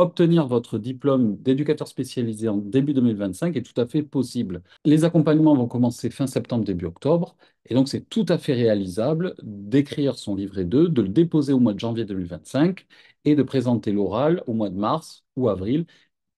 obtenir votre diplôme d'éducateur spécialisé en début 2025 est tout à fait possible. Les accompagnements vont commencer fin septembre, début octobre, et donc c'est tout à fait réalisable d'écrire son livret 2, de le déposer au mois de janvier 2025 et de présenter l'oral au mois de mars ou avril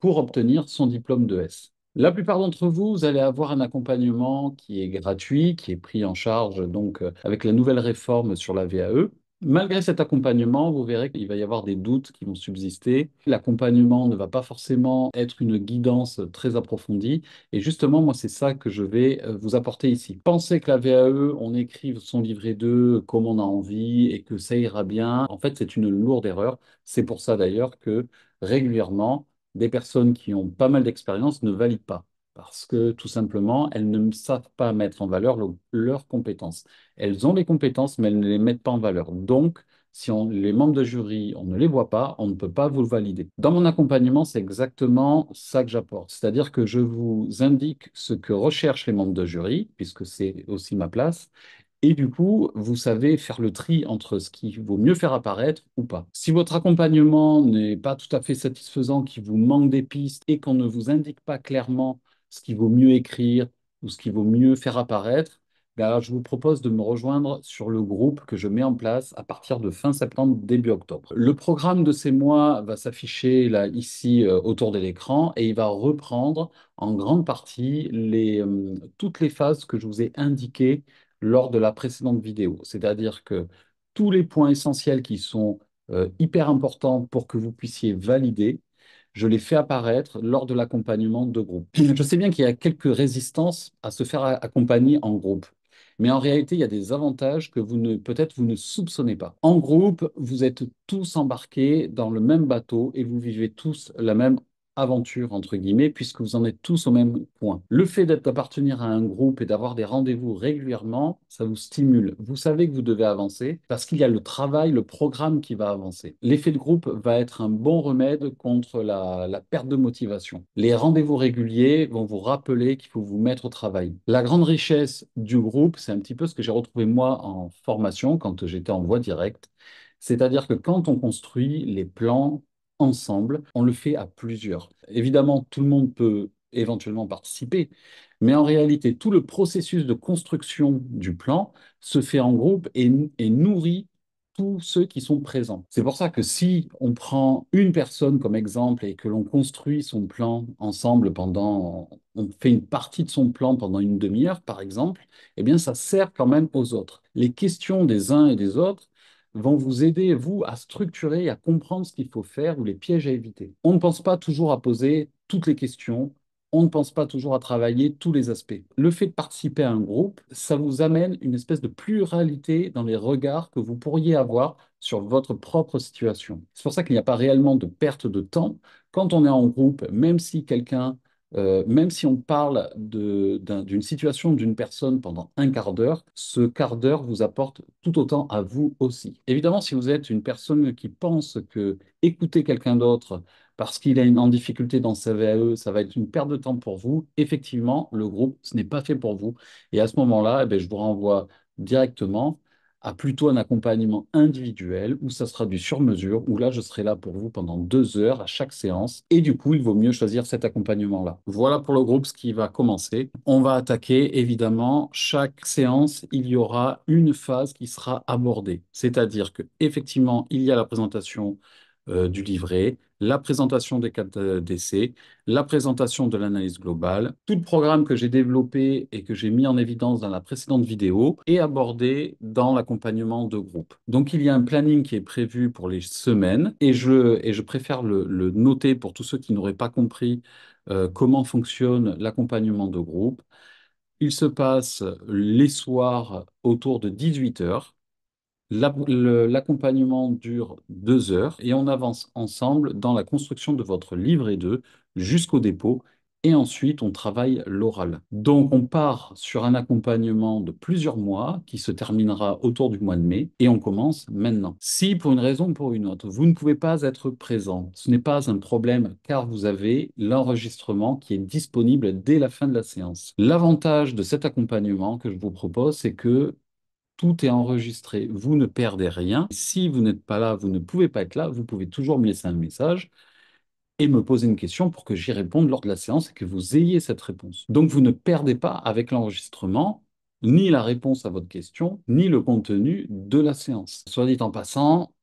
pour obtenir son diplôme de S. La plupart d'entre vous, vous allez avoir un accompagnement qui est gratuit, qui est pris en charge donc euh, avec la nouvelle réforme sur la VAE, Malgré cet accompagnement, vous verrez qu'il va y avoir des doutes qui vont subsister. L'accompagnement ne va pas forcément être une guidance très approfondie. Et justement, moi, c'est ça que je vais euh, vous apporter ici. Pensez que la VAE, on écrive son livret 2 comme on a envie et que ça ira bien. En fait, c'est une lourde erreur. C'est pour ça d'ailleurs que régulièrement, des personnes qui ont pas mal d'expérience ne valident pas parce que tout simplement, elles ne savent pas mettre en valeur leurs compétences. Elles ont les compétences, mais elles ne les mettent pas en valeur. Donc, si les membres de jury, on ne les voit pas, on ne peut pas vous le valider. Dans mon accompagnement, c'est exactement ça que j'apporte. C'est-à-dire que je vous indique ce que recherchent les membres de jury, puisque c'est aussi ma place. Et du coup, vous savez faire le tri entre ce qui vaut mieux faire apparaître ou pas. Si votre accompagnement n'est pas tout à fait satisfaisant, qu'il vous manque des pistes et qu'on ne vous indique pas clairement ce qu'il vaut mieux écrire ou ce qui vaut mieux faire apparaître, ben, je vous propose de me rejoindre sur le groupe que je mets en place à partir de fin septembre, début octobre. Le programme de ces mois va s'afficher ici, euh, autour de l'écran, et il va reprendre en grande partie les, euh, toutes les phases que je vous ai indiquées lors de la précédente vidéo. C'est-à-dire que tous les points essentiels qui sont euh, hyper importants pour que vous puissiez valider je l'ai fait apparaître lors de l'accompagnement de groupe. Je sais bien qu'il y a quelques résistances à se faire accompagner en groupe. Mais en réalité, il y a des avantages que vous ne, peut-être vous ne soupçonnez pas. En groupe, vous êtes tous embarqués dans le même bateau et vous vivez tous la même aventure, entre guillemets, puisque vous en êtes tous au même point. Le fait d'appartenir à un groupe et d'avoir des rendez-vous régulièrement, ça vous stimule. Vous savez que vous devez avancer parce qu'il y a le travail, le programme qui va avancer. L'effet de groupe va être un bon remède contre la, perte de motivation. Les rendez-vous réguliers vont vous rappeler qu'il faut vous mettre au travail. La grande richesse du groupe, c'est un petit peu ce que j'ai retrouvé moi en formation quand j'étais en voie directe. C'est-à-dire que quand on construit les plans, ensemble, on le fait à plusieurs. Évidemment, tout le monde peut éventuellement participer, mais en réalité, tout le processus de construction du plan se fait en groupe et, et nourrit tous ceux qui sont présents. C'est pour ça que si on prend une personne comme exemple et que l'on construit son plan ensemble pendant, on fait une partie de son plan pendant une demi-heure par exemple, eh bien ça sert quand même aux autres. Les questions des uns et des autres vont vous aider, vous, à structurer, et à comprendre ce qu'il faut faire ou les pièges à éviter. On ne pense pas toujours à poser toutes les questions, on ne pense pas toujours à travailler tous les aspects. Le fait de participer à un groupe, ça vous amène une espèce de pluralité dans les regards que vous pourriez avoir sur votre propre situation. C'est pour ça qu'il n'y a pas réellement de perte de temps. Quand on est en groupe, même si quelqu'un euh, même si on parle d'une situation d'une personne pendant un quart d'heure, ce quart d'heure vous apporte tout autant à vous aussi. Évidemment, si vous êtes une personne qui pense que écouter quelqu'un d'autre parce qu'il est en difficulté dans sa VAE, ça va être une perte de temps pour vous. Effectivement, le groupe, ce n'est pas fait pour vous. Et à ce moment-là, eh ben, je vous renvoie directement à plutôt un accompagnement individuel où ça sera du sur-mesure, où là, je serai là pour vous pendant deux heures à chaque séance. Et du coup, il vaut mieux choisir cet accompagnement-là. Voilà pour le groupe ce qui va commencer. On va attaquer, évidemment, chaque séance, il y aura une phase qui sera abordée. C'est-à-dire que effectivement il y a la présentation euh, du livret, la présentation des cas euh, d'essai, la présentation de l'analyse globale, tout le programme que j'ai développé et que j'ai mis en évidence dans la précédente vidéo est abordé dans l'accompagnement de groupe. Donc il y a un planning qui est prévu pour les semaines et je, préfère le, noter pour tous ceux qui n'auraient pas compris euh, comment fonctionne l'accompagnement de groupe. Il se passe les soirs autour de 18 heures L'accompagnement dure deux heures et on avance ensemble dans la construction de votre livret 2 jusqu'au dépôt et ensuite on travaille l'oral. Donc on part sur un accompagnement de plusieurs mois qui se terminera autour du mois de mai et on commence maintenant. Si pour une raison ou pour une autre, vous ne pouvez pas être présent, ce n'est pas un problème car vous avez l'enregistrement qui est disponible dès la fin de la séance. L'avantage de cet accompagnement que je vous propose, c'est que tout est enregistré. Vous ne perdez rien. Si vous n'êtes pas là, vous ne pouvez pas être là. Vous pouvez toujours me laisser un message et me poser une question pour que j'y réponde lors de la séance et que vous ayez cette réponse. Donc vous ne perdez pas avec l'enregistrement ni la réponse à votre question, ni le contenu de la séance. Soit dit en passant,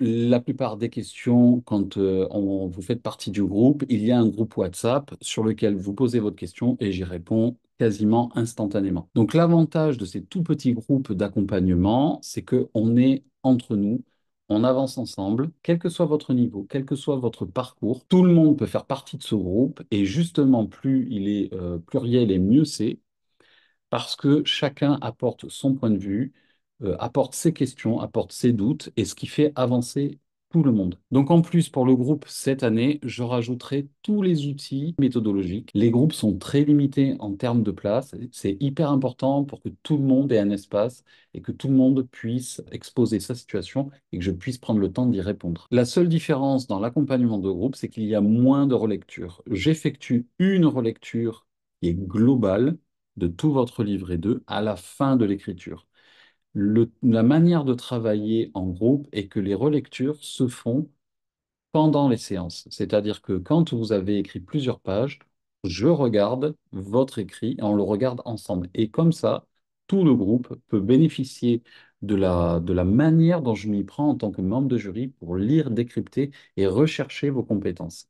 la plupart des questions, quand euh, on, vous faites partie du groupe, il y a un groupe WhatsApp sur lequel vous posez votre question et j'y réponds quasiment instantanément. Donc l'avantage de ces tout petits groupes d'accompagnement, c'est qu'on est entre nous, on avance ensemble, quel que soit votre niveau, quel que soit votre parcours, tout le monde peut faire partie de ce groupe et justement plus il est euh, pluriel et mieux c'est parce que chacun apporte son point de vue, euh, apporte ses questions, apporte ses doutes et ce qui fait avancer le monde. Donc en plus, pour le groupe, cette année, je rajouterai tous les outils méthodologiques. Les groupes sont très limités en termes de place. C'est hyper important pour que tout le monde ait un espace et que tout le monde puisse exposer sa situation et que je puisse prendre le temps d'y répondre. La seule différence dans l'accompagnement de groupe, c'est qu'il y a moins de relectures. J'effectue une relecture qui est globale de tout votre livret 2 à la fin de l'écriture la manière de travailler en groupe est que les relectures se font pendant les séances. C'est-à-dire que quand vous avez écrit plusieurs pages, je regarde votre écrit et on le regarde ensemble. Et comme ça, tout le groupe peut bénéficier de la, de la manière dont je m'y prends en tant que membre de jury pour lire, décrypter et rechercher vos compétences.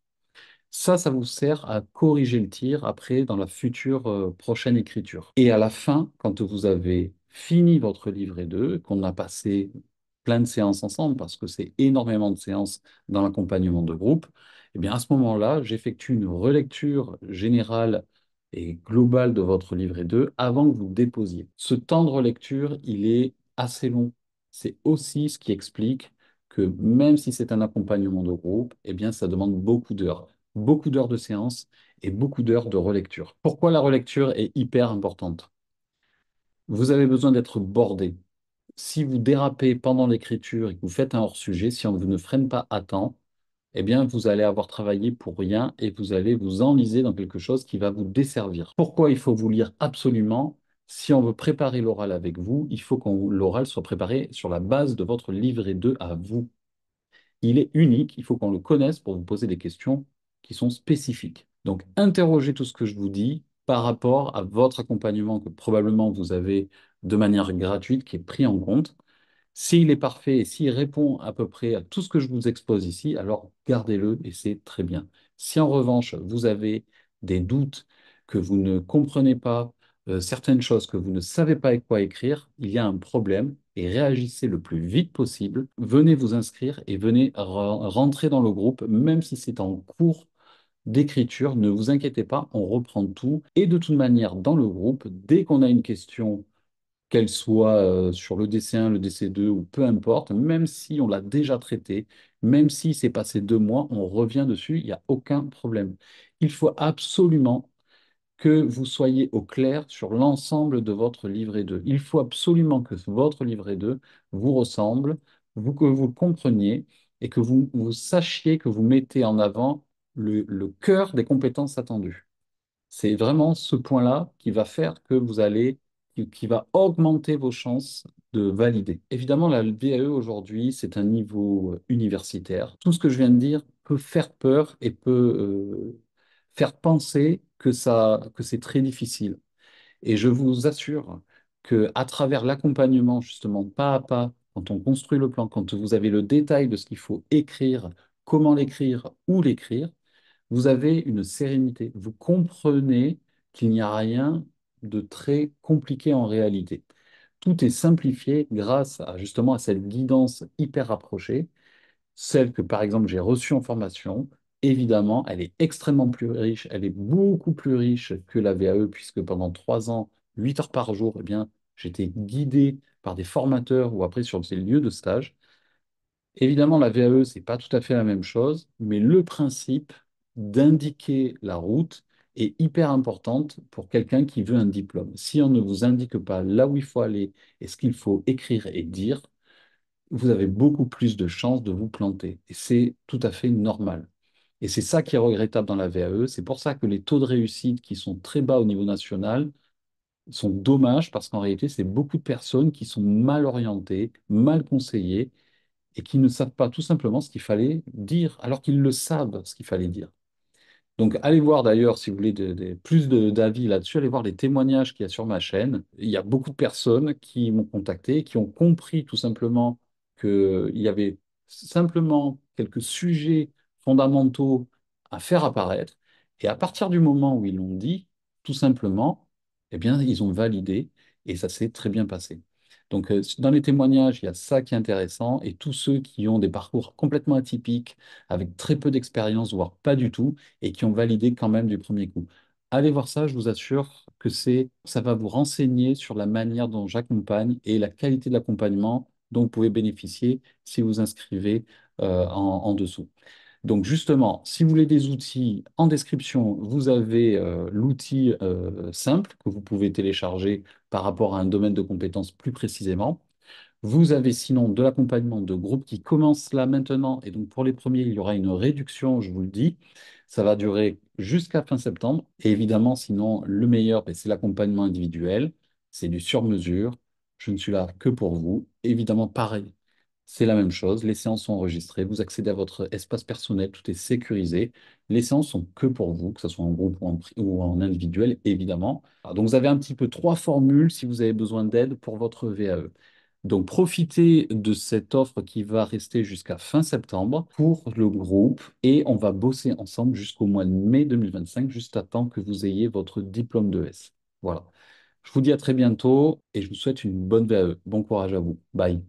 Ça, ça vous sert à corriger le tir après dans la future euh, prochaine écriture. Et à la fin, quand vous avez fini votre livret 2, qu'on a passé plein de séances ensemble, parce que c'est énormément de séances dans l'accompagnement de groupe, eh bien à ce moment-là, j'effectue une relecture générale et globale de votre livret 2 avant que vous le déposiez. Ce temps de relecture, il est assez long. C'est aussi ce qui explique que même si c'est un accompagnement de groupe, eh bien ça demande beaucoup d'heures, beaucoup d'heures de séance et beaucoup d'heures de relecture. Pourquoi la relecture est hyper importante vous avez besoin d'être bordé. Si vous dérapez pendant l'écriture et que vous faites un hors-sujet, si on vous ne freine pas à temps, eh bien, vous allez avoir travaillé pour rien et vous allez vous enliser dans quelque chose qui va vous desservir. Pourquoi il faut vous lire absolument Si on veut préparer l'oral avec vous, il faut que l'oral soit préparé sur la base de votre livret 2 à vous. Il est unique, il faut qu'on le connaisse pour vous poser des questions qui sont spécifiques. Donc, interrogez tout ce que je vous dis, par rapport à votre accompagnement que probablement vous avez de manière gratuite qui est pris en compte. S'il est parfait et s'il répond à peu près à tout ce que je vous expose ici, alors gardez-le et c'est très bien. Si en revanche, vous avez des doutes, que vous ne comprenez pas euh, certaines choses, que vous ne savez pas quoi écrire, il y a un problème et réagissez le plus vite possible. venez vous inscrire et venez rentrer dans le groupe, même si c'est en cours d'écriture. Ne vous inquiétez pas, on reprend tout. Et de toute manière, dans le groupe, dès qu'on a une question, qu'elle soit euh, sur le DC1, le DC2 ou peu importe, même si on l'a déjà traité, même si s'est passé deux mois, on revient dessus, il n'y a aucun problème. Il faut absolument que vous soyez au clair sur l'ensemble de votre livret 2. Il faut absolument que votre livret 2 vous ressemble, que vous le compreniez et que vous sachiez que vous mettez en avant le, le cœur des compétences attendues. C'est vraiment ce point-là qui va faire que vous allez, qui, va augmenter vos chances de valider. Évidemment, la BAE aujourd'hui, c'est un niveau euh, universitaire. Tout ce que je viens de dire peut faire peur et peut euh, faire penser que, ça, que c'est très difficile. Et je vous assure que à travers l'accompagnement, justement, pas à pas, quand on construit le plan, quand vous avez le détail de ce qu'il faut écrire, comment l'écrire, où l'écrire, vous avez une sérénité, vous comprenez qu'il n'y a rien de très compliqué en réalité. Tout est simplifié grâce à justement à cette guidance hyper rapprochée, celle que par exemple j'ai reçue en formation. Évidemment, elle est extrêmement plus riche, elle est beaucoup plus riche que la VAE puisque pendant trois ans, huit heures par jour, et eh bien j'étais guidé par des formateurs ou après sur ces lieux de stage. Évidemment, la VAE, c'est pas tout à fait la même chose, mais le principe d'indiquer la route est hyper importante pour quelqu'un qui veut un diplôme. Si on ne vous indique pas là où il faut aller et ce qu'il faut écrire et dire, vous avez beaucoup plus de chances de vous planter. Et c'est tout à fait normal. Et c'est ça qui est regrettable dans la VAE. C'est pour ça que les taux de réussite qui sont très bas au niveau national sont dommages parce qu'en réalité, c'est beaucoup de personnes qui sont mal orientées, mal conseillées et qui ne savent pas tout simplement ce qu'il fallait dire, alors qu'ils le savent ce qu'il fallait dire. Donc, allez voir d'ailleurs, si vous voulez de, plus d'avis là-dessus, allez voir les témoignages qu'il y a sur ma chaîne. Il y a beaucoup de personnes qui m'ont contacté, qui ont compris tout simplement qu'il y avait simplement quelques sujets fondamentaux à faire apparaître. Et à partir du moment où ils l'ont dit, tout simplement, eh bien, ils ont validé et ça s'est très bien passé. Donc, euh, dans les témoignages, il y a ça qui est intéressant. Et tous ceux qui ont des parcours complètement atypiques, avec très peu d'expérience, voire pas du tout, et qui ont validé quand même du premier coup. Allez voir ça, je vous assure que ça va vous renseigner sur la manière dont j'accompagne et la qualité de l'accompagnement dont vous pouvez bénéficier si vous inscrivez euh, en, dessous. Donc justement, si vous voulez des outils, en description, vous avez euh, l'outil simple que vous pouvez télécharger par rapport à un domaine de compétences plus précisément. Vous avez sinon de l'accompagnement de groupes qui commence là maintenant. Et donc, pour les premiers, il y aura une réduction, je vous le dis. Ça va durer jusqu'à fin septembre. Et évidemment, sinon, le meilleur, ben, c'est l'accompagnement individuel. C'est du sur-mesure. Je ne suis là que pour vous. Évidemment, pareil, c'est la même chose, les séances sont enregistrées, vous accédez à votre espace personnel, tout est sécurisé. Les séances sont que pour vous, que ce soit en groupe ou en, individuel, évidemment. Ah, donc vous avez un petit peu trois formules si vous avez besoin d'aide pour votre VAE. Donc profitez de cette offre qui va rester jusqu'à fin septembre pour le groupe et on va bosser ensemble jusqu'au mois de mai 2025, juste à temps que vous ayez votre diplôme de S. Voilà. Je vous dis à très bientôt et je vous souhaite une bonne VAE. Bon courage à vous. Bye.